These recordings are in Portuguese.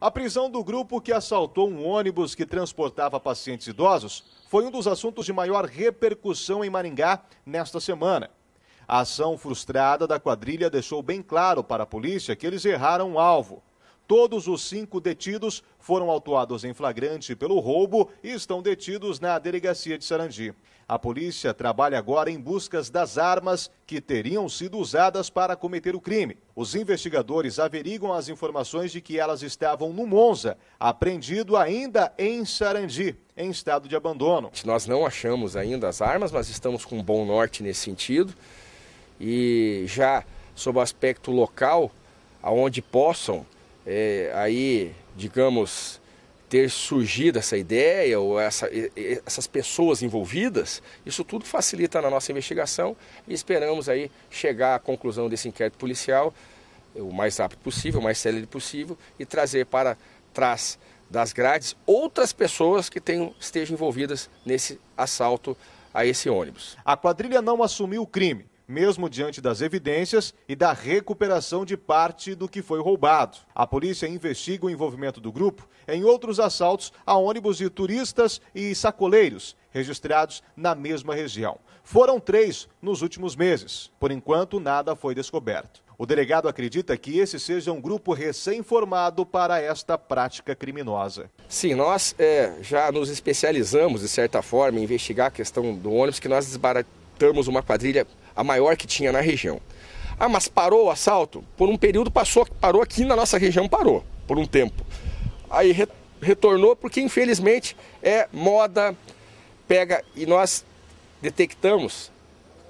A prisão do grupo que assaltou um ônibus que transportava pacientes idosos foi um dos assuntos de maior repercussão em Maringá nesta semana. A ação frustrada da quadrilha deixou bem claro para a polícia que eles erraram o um alvo. Todos os cinco detidos foram autuados em flagrante pelo roubo e estão detidos na delegacia de Sarandi. A polícia trabalha agora em buscas das armas que teriam sido usadas para cometer o crime. Os investigadores averiguam as informações de que elas estavam no Monza, apreendido ainda em Sarandi, em estado de abandono. Nós não achamos ainda as armas, mas estamos com um bom norte nesse sentido. E já sob o aspecto local, aonde possam é, aí, digamos, ter surgido essa ideia ou essa, essas pessoas envolvidas, isso tudo facilita na nossa investigação e esperamos aí chegar à conclusão desse inquérito policial o mais rápido possível, o mais célebre possível e trazer para trás das grades outras pessoas que tenham, estejam envolvidas nesse assalto a esse ônibus. A quadrilha não assumiu o crime, mesmo diante das evidências e da recuperação de parte do que foi roubado. A polícia investiga o envolvimento do grupo em outros assaltos a ônibus de turistas e sacoleiros registrados na mesma região. Foram três nos últimos meses. Por enquanto, nada foi descoberto. O delegado acredita que esse seja um grupo recém-formado para esta prática criminosa. Sim, nós é, já nos especializamos, de certa forma, em investigar a questão do ônibus, que nós desbaratamos uma quadrilha a maior que tinha na região. Ah, mas parou o assalto? Por um período passou, parou aqui na nossa região, parou, por um tempo. Aí re, retornou porque infelizmente é moda, pega e nós detectamos,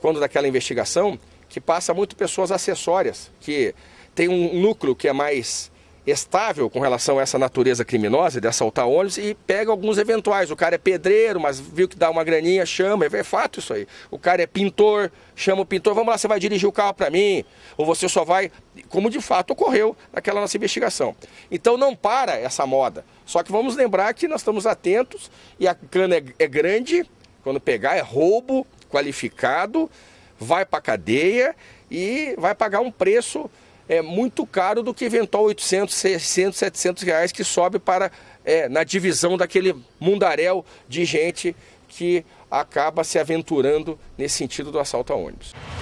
quando daquela investigação, que passa muito pessoas acessórias, que tem um núcleo que é mais estável com relação a essa natureza criminosa de assaltar ônibus e pega alguns eventuais. O cara é pedreiro, mas viu que dá uma graninha, chama, é fato isso aí. O cara é pintor, chama o pintor, vamos lá, você vai dirigir o carro para mim, ou você só vai, como de fato ocorreu naquela nossa investigação. Então não para essa moda. Só que vamos lembrar que nós estamos atentos e a cana é, é grande, quando pegar é roubo qualificado, vai para cadeia e vai pagar um preço é, muito caro do que eventual 800, 600, 700 reais que sobe para é, na divisão daquele mundaréu de gente que acaba se aventurando nesse sentido do assalto a ônibus.